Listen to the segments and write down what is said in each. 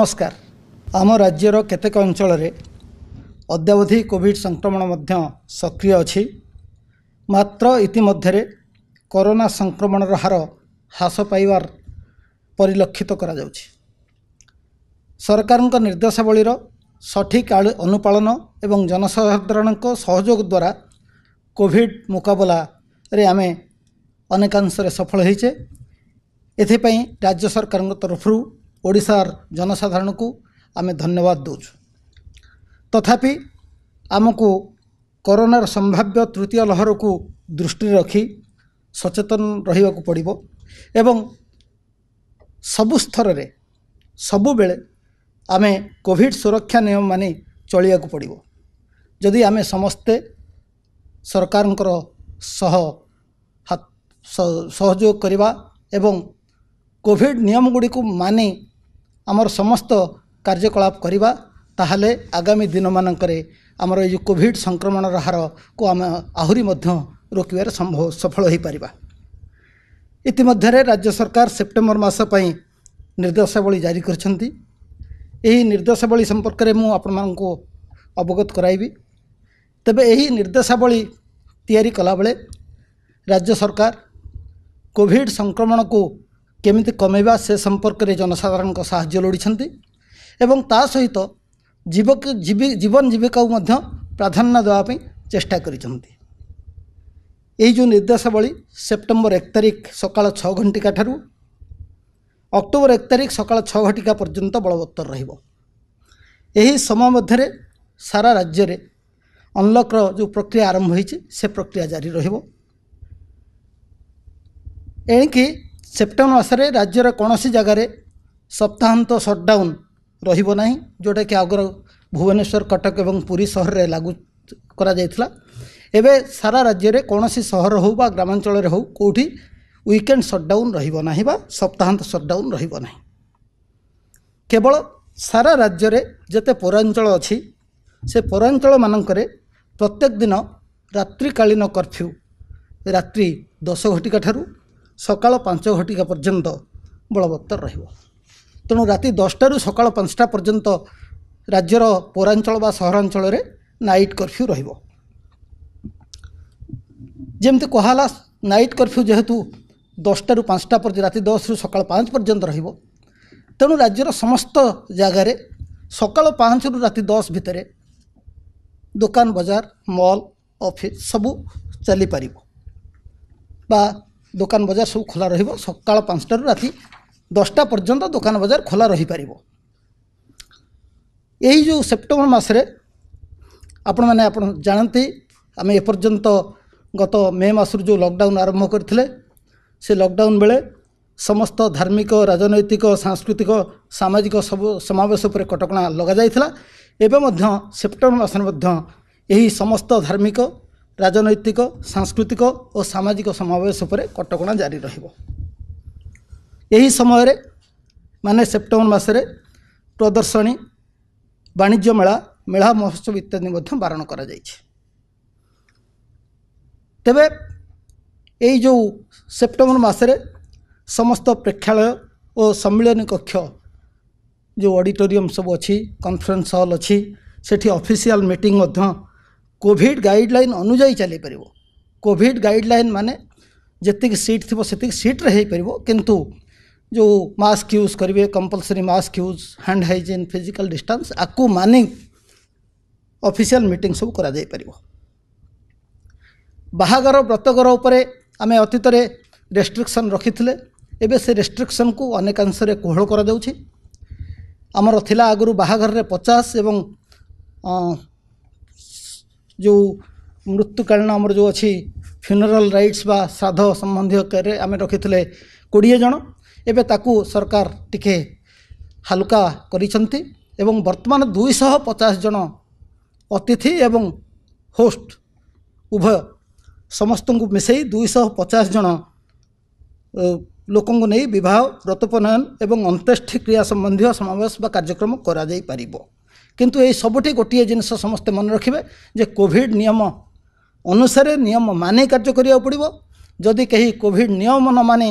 ନମସ୍କାର ଆମ ରାଜ୍ୟର କେତେକ ଅଞ୍ଚଳରେ ଅଦ୍ୟାବଧି କୋଭିଡ଼ ସଂକ୍ରମଣ ମଧ୍ୟ ସକ୍ରିୟ ଅଛି ମାତ୍ର ଇତିମଧ୍ୟରେ କରୋନା ସଂକ୍ରମଣର ହାର ହ୍ରାସ ପାଇବାର ପରିଲକ୍ଷିତ କରାଯାଉଛି ସରକାରଙ୍କ ନିର୍ଦ୍ଦେଶାବଳୀର ସଠିକ୍ ଅନୁପାଳନ ଏବଂ ଜନସାଧାରଣଙ୍କ ସହଯୋଗ ଦ୍ୱାରା କୋଭିଡ଼ ମୁକାବିଲାରେ ଆମେ ଅନେକାଂଶରେ ସଫଳ ହୋଇଛେ ଏଥିପାଇଁ ରାଜ୍ୟ ସରକାରଙ୍କ ତରଫରୁ ଓଡ଼ିଶାର ଜନସାଧାରଣକୁ ଆମେ ଧନ୍ୟବାଦ ଦେଉଛୁ ତଥାପି ଆମକୁ କରୋନାର ସମ୍ଭାବ୍ୟ ତୃତୀୟ ଲହରକୁ ଦୃଷ୍ଟିରେ ରଖି ସଚେତନ ରହିବାକୁ ପଡ଼ିବ ଏବଂ ସବୁ ସ୍ତରରେ ସବୁବେଳେ ଆମେ କୋଭିଡ଼ ସୁରକ୍ଷା ନିୟମ ମାନି ଚଳିବାକୁ ପଡ଼ିବ ଯଦି ଆମେ ସମସ୍ତେ ସରକାରଙ୍କର ସହ ସହଯୋଗ କରିବା ଏବଂ କୋଭିଡ଼ ନିୟମ ଗୁଡ଼ିକୁ ମାନି ଆମର ସମସ୍ତ କାର୍ଯ୍ୟକଳାପ କରିବା ତାହେଲେ ଆଗାମୀ ଦିନମାନଙ୍କରେ ଆମର ଏଇ କୋଭିଡ୍ ସଂକ୍ରମଣର ହାରକୁ ଆମେ ଆହୁରି ମଧ୍ୟ ରୋକିବାରେ ସମ୍ଭବ ସଫଳ ହୋଇପାରିବା ଇତିମଧ୍ୟରେ ରାଜ୍ୟ ସରକାର ସେପ୍ଟେମ୍ବର ମାସ ପାଇଁ ନିର୍ଦ୍ଦେଶାବଳୀ ଜାରି କରିଛନ୍ତି ଏହି ନିର୍ଦ୍ଦେଶାବଳୀ ସମ୍ପର୍କରେ ମୁଁ ଆପଣମାନଙ୍କୁ ଅବଗତ କରାଇବି ତେବେ ଏହି ନିର୍ଦ୍ଦେଶାବଳୀ ତିଆରି କଲାବେଳେ ରାଜ୍ୟ ସରକାର କୋଭିଡ଼ ସଂକ୍ରମଣକୁ କେମିତି କମେଇବା ସେ ସମ୍ପର୍କରେ ଜନସାଧାରଣଙ୍କ ସାହାଯ୍ୟ ଲୋଡ଼ିଛନ୍ତି ଏବଂ ତା ସହିତ ଜୀବକ ଜୀବନ ଜୀବିକାକୁ ମଧ୍ୟ ପ୍ରାଧାନ୍ୟ ଦେବା ପାଇଁ ଚେଷ୍ଟା କରିଛନ୍ତି ଏହି ଯେଉଁ ନିର୍ଦ୍ଦେଶାବଳୀ ସେପ୍ଟେମ୍ବର ଏକ ତାରିଖ ସକାଳ ଛଅ ଘଣ୍ଟିକା ଠାରୁ ଅକ୍ଟୋବର ଏକ ତାରିଖ ସକାଳ ଛଅ ଘଣ୍ଟିକା ପର୍ଯ୍ୟନ୍ତ ବଳବତ୍ତର ରହିବ ଏହି ସମୟ ମଧ୍ୟରେ ସାରା ରାଜ୍ୟରେ ଅନଲକ୍ର ଯେଉଁ ପ୍ରକ୍ରିୟା ଆରମ୍ଭ ହୋଇଛି ସେ ପ୍ରକ୍ରିୟା ଜାରି ରହିବ ଏଣିକି ସେପ୍ଟେମ୍ବର ମାସରେ ରାଜ୍ୟର କୌଣସି ଜାଗାରେ ସପ୍ତାହାନ୍ତ ସଟ୍ଡାଉନ୍ ରହିବ ନାହିଁ ଯେଉଁଟାକି ଆଗର ଭୁବନେଶ୍ୱର କଟକ ଏବଂ ପୁରୀ ସହରରେ ଲାଗୁ କରାଯାଇଥିଲା ଏବେ ସାରା ରାଜ୍ୟରେ କୌଣସି ସହର ହେଉ ବା ଗ୍ରାମାଞ୍ଚଳରେ ହେଉ କେଉଁଠି ୱିକେଣ୍ଡ ସଟ୍ଡାଉନ୍ ରହିବ ନାହିଁ ବା ସପ୍ତାହାନ୍ତ ସଟ୍ଡାଉନ୍ ରହିବ ନାହିଁ କେବଳ ସାରା ରାଜ୍ୟରେ ଯେତେ ପୌରାଞ୍ଚଳ ଅଛି ସେ ପୌରାଞ୍ଚଳମାନଙ୍କରେ ପ୍ରତ୍ୟେକ ଦିନ ରାତ୍ରିକାଳୀନ କର୍ଫ୍ୟୁ ରାତ୍ରି ଦଶ ଘଟିକା ଠାରୁ ସକାଳ ପାଞ୍ଚ ଘଟିକା ପର୍ଯ୍ୟନ୍ତ ବଳବତ୍ତର ରହିବ ତେଣୁ ରାତି ଦଶଟାରୁ ସକାଳ ପାଞ୍ଚଟା ପର୍ଯ୍ୟନ୍ତ ରାଜ୍ୟର ପୌରାଞ୍ଚଳ ବା ସହରାଞ୍ଚଳରେ ନାଇଟ୍ କର୍ଫ୍ୟୁ ରହିବ ଯେମିତି କୁହାହେଲା ନାଇଟ୍ କର୍ଫ୍ୟୁ ଯେହେତୁ ଦଶଟାରୁ ପାଞ୍ଚଟା ପର୍ଯ୍ୟନ୍ତ ରାତି ଦଶରୁ ସକାଳ ପାଞ୍ଚ ପର୍ଯ୍ୟନ୍ତ ରହିବ ତେଣୁ ରାଜ୍ୟର ସମସ୍ତ ଜାଗାରେ ସକାଳ ପାଞ୍ଚରୁ ରାତି ଦଶ ଭିତରେ ଦୋକାନ ବଜାର ମଲ୍ ଅଫିସ୍ ସବୁ ଚାଲିପାରିବ ବା ଦୋକାନ ବଜାର ସବୁ ଖୋଲା ରହିବ ସକାଳ ପାଞ୍ଚଟାରୁ ରାତି ଦଶଟା ପର୍ଯ୍ୟନ୍ତ ଦୋକାନ ବଜାର ଖୋଲା ରହିପାରିବ ଏହି ଯେଉଁ ସେପ୍ଟେମ୍ବର ମାସରେ ଆପଣମାନେ ଆପଣ ଜାଣନ୍ତି ଆମେ ଏପର୍ଯ୍ୟନ୍ତ ଗତ ମେ ମାସରୁ ଯେଉଁ ଲକଡାଉନ୍ ଆରମ୍ଭ କରିଥିଲେ ସେ ଲକ୍ଡାଉନ୍ ବେଳେ ସମସ୍ତ ଧାର୍ମିକ ରାଜନୈତିକ ସାଂସ୍କୃତିକ ସାମାଜିକ ସବୁ ସମାବେଶ ଉପରେ କଟକଣା ଲଗାଯାଇଥିଲା ଏବେ ମଧ୍ୟ ସେପ୍ଟେମ୍ବର ମାସରେ ମଧ୍ୟ ଏହି ସମସ୍ତ ଧାର୍ମିକ ରାଜନୈତିକ ସାଂସ୍କୃତିକ ଓ ସାମାଜିକ ସମାବେଶ ଉପରେ କଟକଣା ଜାରି ରହିବ ଏହି ସମୟରେ ମାନେ ସେପ୍ଟେମ୍ବର ମାସରେ ପ୍ରଦର୍ଶନୀ ବାଣିଜ୍ୟ ମେଳା ମେଳା ମହୋତ୍ସବ ଇତ୍ୟାଦି ମଧ୍ୟ ବାରଣ କରାଯାଇଛି ତେବେ ଏଇ ଯେଉଁ ସେପ୍ଟେମ୍ବର ମାସରେ ସମସ୍ତ ପ୍ରେକ୍ଷାଳୟ ଓ ସମ୍ମିଳନୀ କକ୍ଷ ଯେଉଁ ଅଡ଼ିଟୋରିୟମ୍ ସବୁ ଅଛି କନଫରେନ୍ସ ହଲ୍ ଅଛି ସେଠି ଅଫିସିଆଲ୍ ମିଟିଂ ମଧ୍ୟ कॉविड गाइडल अनुजाई चल पार कॉविड गाइडल मानने जी सीट थी सीट्रे पार कि जो मास्क यूज करेंगे compulsory mask use hand hygiene physical distance आपको मान ऑफिशियल मीटिंग सब कर बाहा व्रतघर उपर आम अतीतर रेस्ट्रिक्शन रखी एवं से रेस्ट्रिक्शन को अनेकांश कोहल कर आमर थी आगु बाहा पचास एवं अं, ଯେଉଁ ମୃତ୍ୟୁକାଳୀନ ଆମର ଯେଉଁ ଅଛି ଫ୍ୟୁନେରାଲ ରାଇଟ୍ସ ବା ଶ୍ରାଦ୍ଧ ସମ୍ବନ୍ଧୀୟ କେରେ ଆମେ ରଖିଥିଲେ କୋଡ଼ିଏ ଜଣ ଏବେ ତାକୁ ସରକାର ଟିକେ ହାଲୁକା କରିଛନ୍ତି ଏବଂ ବର୍ତ୍ତମାନ ଦୁଇଶହ ପଚାଶ ଜଣ ଅତିଥି ଏବଂ ହୋଷ୍ଟ ଉଭୟ ସମସ୍ତଙ୍କୁ ମିଶାଇ ଦୁଇଶହ ପଚାଶ ଜଣ ଲୋକଙ୍କୁ ନେଇ ବିବାହ ବ୍ରତୋପନୟନ ଏବଂ ଅନ୍ତ୍ୟେଷ୍ଟି କ୍ରିୟା ସମ୍ବନ୍ଧୀୟ ସମାବେଶ ବା କାର୍ଯ୍ୟକ୍ରମ କରାଯାଇପାରିବ কিন্তু এই সবটি গটি এজেন্সি সমস্তে মনে রাখিবে যে কোভিড নিয়ম অনুসারে নিয়ম মানে কার্যকরিয়া পড়িবো যদি কেহ কোভিড নিয়ম ন মানে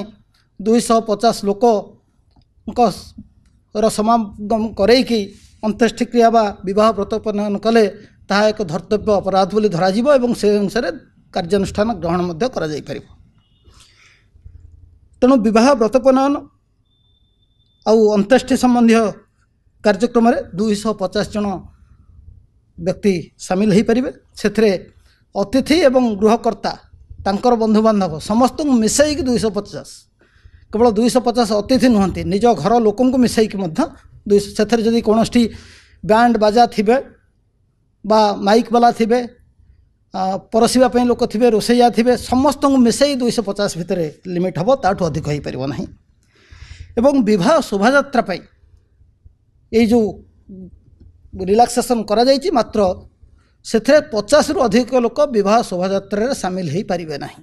250 লোকক র সমাবদম করে কি অন্তষ্টিক্রিয়া বা বিবাহ ব্রতপনন করলে তা এক ধর্মত্ব অপরাধ বলি ধরা দিব এবং সেই অনুসারে কার্যানুষ্ঠান গ্রহণ মধ্যে করা যাই পড়িব তন বিবাহ ব্রতপনন আৰু অন্তষ্টিক সম্বন্ধ କାର୍ଯ୍ୟକ୍ରମରେ ଦୁଇଶହ ପଚାଶ ଜଣ ବ୍ୟକ୍ତି ସାମିଲ ହୋଇପାରିବେ ସେଥିରେ ଅତିଥି ଏବଂ ଗୃହକର୍ତ୍ତା ତାଙ୍କର ବନ୍ଧୁବାନ୍ଧବ ସମସ୍ତଙ୍କୁ ମିଶାଇକି ଦୁଇଶହ ପଚାଶ କେବଳ ଦୁଇଶହ ପଚାଶ ଅତିଥି ନୁହନ୍ତି ନିଜ ଘର ଲୋକଙ୍କୁ ମିଶାଇକି ମଧ୍ୟ ଦୁଇ ସେଥିରେ ଯଦି କୌଣସି ବ୍ୟାଣ୍ଡ ବାଜା ଥିବେ ବା ମାଇକ୍ ବାଲା ଥିବେ ପରସିବା ପାଇଁ ଲୋକ ଥିବେ ରୋଷେଇଆ ଥିବେ ସମସ୍ତଙ୍କୁ ମିଶାଇ ଦୁଇଶହ ପଚାଶ ଭିତରେ ଲିମିଟ୍ ହେବ ତାଠୁ ଅଧିକ ହୋଇପାରିବ ନାହିଁ ଏବଂ ବିବାହ ଶୋଭାଯାତ୍ରା ପାଇଁ এই যে রিল্যাক্সেশন করা যাইছি মাত্র সেতে 50 ৰ অধিক লোক বিবাহ শোভাযাত্ৰাৰ सामील হেই পৰিবে নাই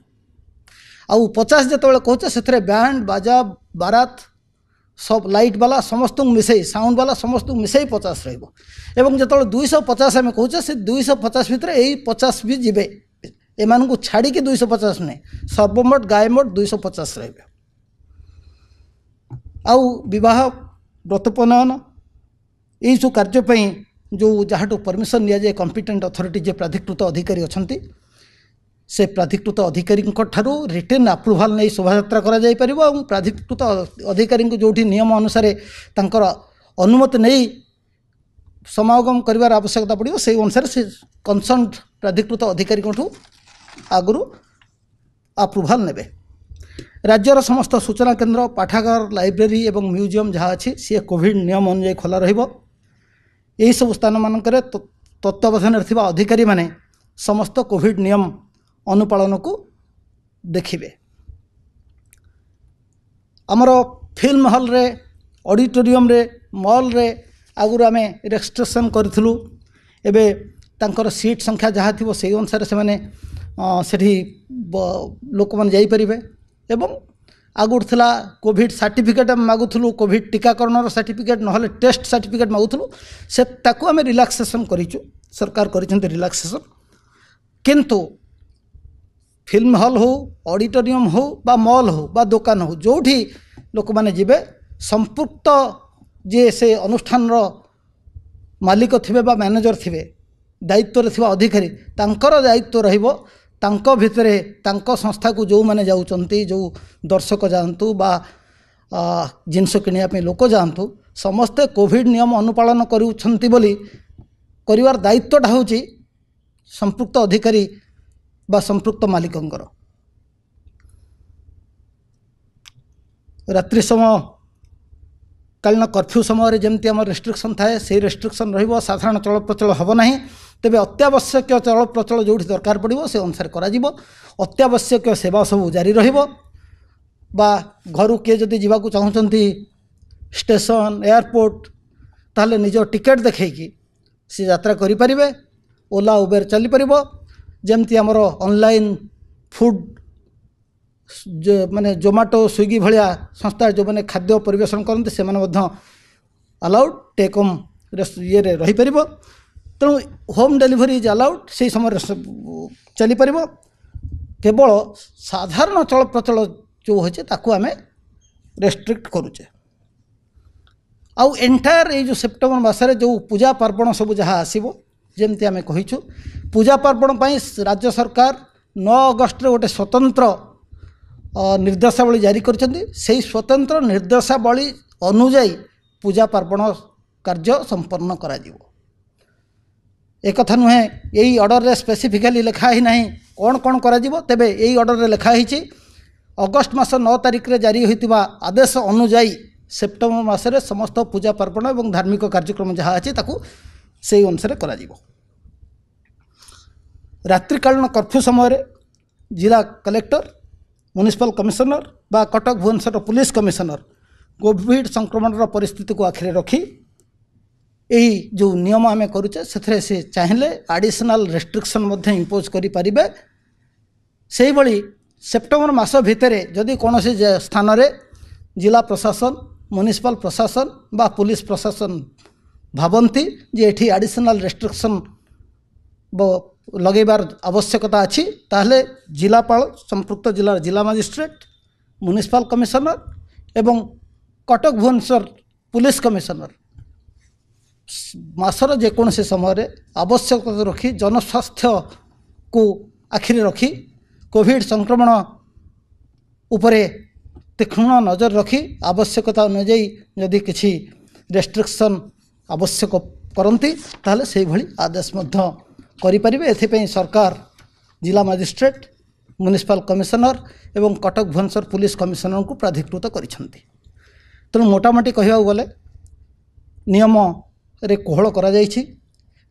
আৰু 50 যেতেলে কওচা সেতে ব্যান্ড বাজাব বारात সব লাইট বলা সমস্ত মিছে সাউন্ড বলা সমস্ত মিছে 50 ৰইব এবং যেতেল 250 আমি কওচা সে 250 ভিতৰ এই 50 ভি জিবে এমানক ছাঢ়ি কি 250 নে সবমট গায়মট 250 ৰইব আৰু বিবাহ গতপনান ଏହିସବୁ କାର୍ଯ୍ୟ ପାଇଁ ଯେଉଁ ଯାହାଠୁ ପରମିସନ୍ ନିଆଯାଏ କମ୍ପିଟେଣ୍ଟ ଅଥରିଟି ଯିଏ ପ୍ରାଧିକୃତ ଅଧିକାରୀ ଅଛନ୍ତି ସେ ପ୍ରାଧିକୃତ ଅଧିକାରୀଙ୍କ ଠାରୁ ରିଟେନ୍ ଆପ୍ରୁଭାଲ୍ ନେଇ ଶୋଭାଯାତ୍ରା କରାଯାଇପାରିବ ଏବଂ ପ୍ରାଧିକୃତ ଅଧିକାରୀଙ୍କୁ ଯେଉଁଠି ନିୟମ ଅନୁସାରେ ତାଙ୍କର ଅନୁମତି ନେଇ ସମାଗମ କରିବାର ଆବଶ୍ୟକତା ପଡ଼ିବ ସେହି ଅନୁସାରେ ସେ କନସର୍ଣ୍ଟ ପ୍ରାଧିକୃତ ଅଧିକାରୀଙ୍କଠୁ ଆଗରୁ ଆପ୍ରୁଭାଲ୍ ନେବେ ରାଜ୍ୟର ସମସ୍ତ ସୂଚନା କେନ୍ଦ୍ର ପାଠାଗାର ଲାଇବ୍ରେରୀ ଏବଂ ମ୍ୟୁଜିୟମ୍ ଯାହା ଅଛି ସିଏ କୋଭିଡ଼ ନିୟମ ଅନୁଯାୟୀ ଖୋଲା ରହିବ यही सब स्थान मानक तत्वधान अधिकारी मैंने समस्त कोविड नियम अनुपालन को देखिए आमर फिल्म हल रे ऑडिटोरियम रे मॉल रे आगु आम रेजिट्रेसन करूँ एवे सीट संख्या जहाँ थी से अनुसार से लोक मैंने जापरि एवं ଆଗରୁ ଥିଲା କୋଭିଡ଼ ସାର୍ଟିଫିକେଟ୍ ଆମେ ମାଗୁଥିଲୁ କୋଭିଡ଼ ଟିକାକରଣର ସାର୍ଟିଫିକେଟ୍ ନହେଲେ ଟେଷ୍ଟ ସାର୍ଟିଫିକେଟ୍ ମାଗୁଥିଲୁ ସେ ତାକୁ ଆମେ ରିଲାକ୍ସେସନ୍ କରିଛୁ ସରକାର କରିଛନ୍ତି ରିଲାକ୍ସେସନ୍ କିନ୍ତୁ ଫିଲ୍ମ ହଲ୍ ହେଉ ଅଡ଼ିଟୋରିୟମ୍ ହେଉ ବା ମଲ୍ ହେଉ ବା ଦୋକାନ ହେଉ ଯେଉଁଠି ଲୋକମାନେ ଯିବେ ସମ୍ପୃକ୍ତ ଯିଏ ସେ ଅନୁଷ୍ଠାନର ମାଲିକ ଥିବେ ବା ମ୍ୟାନେଜର ଥିବେ ଦାୟିତ୍ୱରେ ଥିବା ଅଧିକାରୀ ତାଙ୍କର ଦାୟିତ୍ୱ ରହିବ ତାଙ୍କ ଭିତରେ ତାଙ୍କ ସଂସ୍ଥାକୁ ଯେଉଁମାନେ ଯାଉଛନ୍ତି ଯେଉଁ ଦର୍ଶକ ଯାଆନ୍ତୁ ବା ଜିନିଷ କିଣିବା ପାଇଁ ଲୋକ ଯାଆନ୍ତୁ ସମସ୍ତେ କୋଭିଡ଼ ନିୟମ ଅନୁପାଳନ କରୁଛନ୍ତି ବୋଲି କରିବାର ଦାୟିତ୍ୱଟା ହେଉଛି ସମ୍ପୃକ୍ତ ଅଧିକାରୀ ବା ସମ୍ପୃକ୍ତ ମାଲିକଙ୍କର ରାତ୍ରି ସମୟ କାଳୀନ କର୍ଫ୍ୟୁ ସମୟରେ ଯେମିତି ଆମର ରେଷ୍ଟ୍ରିକ୍ସନ୍ ଥାଏ ସେହି ରେଷ୍ଟ୍ରିକ୍ସନ୍ ରହିବ ସାଧାରଣ ଚଳପ୍ରଚଳ ହେବ ନାହିଁ तेज अत्यावश्यक चल प्रचल जो दरकार पड़ो से अनुसार होत्यावश्यक सेवा सब जारी रर किए जदि जावाक चाहूँ स्टेशन एयरपोर्ट तेल निज टिकेट देखे सी जरा करें ओला उबेर चल पार जमती आमर अनल फुड जो मैंने जोमाटो स्विगी भाया संस्था जो मैंने खाद्य परेशन करते आलाउड टेक होम ये रहीपर ତେଣୁ ହୋମ୍ ଡେଲିଭରି ଇଜ୍ ଆଲାଉଡ଼୍ ସେହି ସମୟରେ ଚାଲିପାରିବ କେବଳ ସାଧାରଣ ଚଳପ୍ରଚଳ ଯେଉଁ ହୋଇଛି ତାକୁ ଆମେ ରେଷ୍ଟ୍ରିକ୍ଟ କରୁଛେ ଆଉ ଏଣ୍ଟାୟାର୍ ଏଇ ଯେଉଁ ସେପ୍ଟେମ୍ବର ମାସରେ ଯେଉଁ ପୂଜା ପାର୍ବଣ ସବୁ ଯାହା ଆସିବ ଯେମିତି ଆମେ କହିଛୁ ପୂଜା ପାର୍ବଣ ପାଇଁ ରାଜ୍ୟ ସରକାର ନଅ ଅଗଷ୍ଟରେ ଗୋଟେ ସ୍ୱତନ୍ତ୍ର ନିର୍ଦ୍ଦେଶାବଳୀ ଜାରି କରିଛନ୍ତି ସେହି ସ୍ୱତନ୍ତ୍ର ନିର୍ଦ୍ଦେଶାବଳୀ ଅନୁଯାୟୀ ପୂଜା ପାର୍ବଣ କାର୍ଯ୍ୟ ସମ୍ପନ୍ନ କରାଯିବ एक नुहे यही अर्डर में स्पेसीफिकाली लिखा ही ना कौन कौन यही अर्डर में लिखाही अगस्ट मस नौ तारिख में जारी होता आदेश अनुजाई सेप्टेम्बर मसरे समस्त पार्वण और धार्मिक कार्यक्रम जहाँ अच्छे से अनुसार कर रात्रिकालीन कर्फ्यू समय जिला कलेक्टर म्यूनिशिपाल कमिशनर व Cuttack Bhubaneswar police commissioner covid संक्रमण पिस्थित को आखिरी रखी এই ଯେଉଁ ନିୟମ ଆମେ କରୁଛେ ସେଥିରେ ସେ ଚାହିଁଲେ ଆଡ଼ିସନାଲ୍ ରେଷ୍ଟ୍ରିକ୍ସନ୍ ମଧ୍ୟ ଇମ୍ପୋଜ୍ କରିପାରିବେ ସେହିଭଳି ସେପ୍ଟେମ୍ବର ମାସ ଭିତରେ ଯଦି କୌଣସି ସ୍ଥାନରେ ଜିଲ୍ଲା ପ୍ରଶାସନ ମ୍ୟୁନିସିପାଲ ପ୍ରଶାସନ ବା ପୁଲିସ୍ ପ୍ରଶାସନ ଭାବନ୍ତି ଯେ ଏଠି ଆଡ଼ିସନାଲ୍ ରେଷ୍ଟ୍ରିକ୍ସନ୍ ଲଗାଇବାର ଆବଶ୍ୟକତା ଅଛି ତାହେଲେ ଜିଲ୍ଲାପାଳ ସମ୍ପୃକ୍ତ ଜିଲ୍ଲାର ଜିଲ୍ଲା ମାଜିଷ୍ଟ୍ରେଟ୍ ମ୍ୟୁନିସିପାଲ କମିଶନର ଏବଂ କଟକ ଭୁବନେଶ୍ୱର ପୁଲିସ୍ କମିଶନର ମାସର ଯେକୌଣସି ସମୟରେ ଆବଶ୍ୟକତା ରଖି ଜନସ୍ୱାସ୍ଥ୍ୟକୁ ଆଖିରେ ରଖି କୋଭିଡ଼ ସଂକ୍ରମଣ ଉପରେ ତୀକ୍ଷ୍ଣ ନଜର ରଖି ଆବଶ୍ୟକତା ଅନୁଯାୟୀ ଯଦି କିଛି ରେଷ୍ଟ୍ରିକ୍ସନ୍ ଆବଶ୍ୟକ କରନ୍ତି ତାହେଲେ ସେହିଭଳି ଆଦେଶ ମଧ୍ୟ କରିପାରିବେ ଏଥିପାଇଁ ସରକାର ଜିଲ୍ଲା ମାଜିଷ୍ଟ୍ରେଟ୍ ମ୍ୟୁନିସିପାଲ କମିଶନର ଏବଂ କଟକ ଭୁବନେଶ୍ୱର ପୁଲିସ କମିଶନରଙ୍କୁ ପ୍ରାଧିକୃତ କରିଛନ୍ତି ତେଣୁ ମୋଟାମୋଟି କହିବାକୁ ଗଲେ ନିୟମ ରେ କୋହଳ କରାଯାଇଛି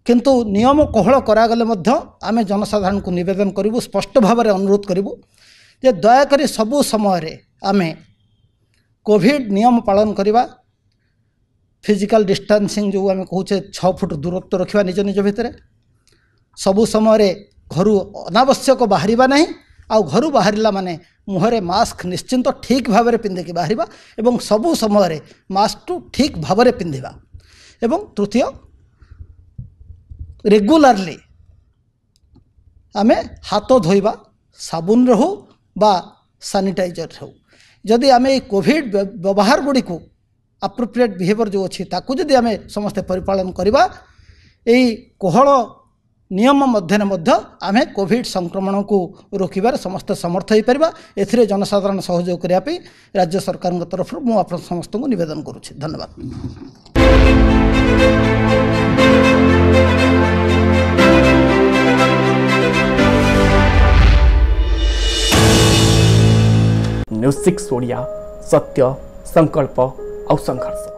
କିନ୍ତୁ ନିୟମ କୋହଳ କରାଗଲେ ମଧ୍ୟ ଆମେ ଜନସାଧାରଣଙ୍କୁ ନିବେଦନ କରିବୁ ସ୍ପଷ୍ଟ ଭାବରେ ଅନୁରୋଧ କରିବୁ ଯେ ଦୟାକରି ସବୁ ସମୟରେ ଆମେ କୋଭିଡ଼ ନିୟମ ପାଳନ କରିବା ଫିଜିକାଲ ଡିଷ୍ଟାନ୍ସିଂ ଯେଉଁ ଆମେ କହୁଛେ ଛଅ ଫୁଟ ଦୂରତ୍ୱ ରଖିବା ନିଜ ନିଜ ଭିତରେ ସବୁ ସମୟରେ ଘରୁ ଅନାବଶ୍ୟକ ବାହାରିବା ନାହିଁ ଆଉ ଘରୁ ବାହାରିଲା ମାନେ ମୁହଁରେ ମାସ୍କ ନିଶ୍ଚିନ୍ତ ଠିକ୍ ଭାବରେ ପିନ୍ଧିକି ବାହାରିବା ଏବଂ ସବୁ ସମୟରେ ମାସ୍କକୁ ଠିକ୍ ଭାବରେ ପିନ୍ଧିବା এবং তৃতীয় ରେଗୁଲାରଲି ଆମେ ହାତ ଧୋଇବା ସାବୁନରେ ହେଉ ବା ସାନିଟାଇଜର ହେଉ ଯଦି ଆମେ ଏଇ କୋଭିଡ଼ ବ୍ୟବହାର ଗୁଡ଼ିକୁ ଆପ୍ରୋପ୍ରିଏଟ୍ ବିହେଭିଅର୍ ଯେଉଁ ଅଛି ତାକୁ ଯଦି ଆମେ ସମସ୍ତେ ପରିପାଳନ କରିବା ଏଇ କୋହଳ ନିୟମ ମଧ୍ୟରେ ମଧ୍ୟ ଆମେ କୋଭିଡ଼ ସଂକ୍ରମଣକୁ ରୋକିବାରେ ସମସ୍ତେ ସମର୍ଥ ହୋଇପାରିବା ଏଥିରେ ଜନସାଧାରଣ ସହଯୋଗ କରିବା ପାଇଁ ରାଜ୍ୟ ସରକାରଙ୍କ ତରଫରୁ ମୁଁ ଆପଣ ସମସ୍ତଙ୍କୁ ନିବେଦନ କରୁଛି ଧନ୍ୟବାଦ न्यूज सिक्स ओडिया सत्य संकल्प और संघर्ष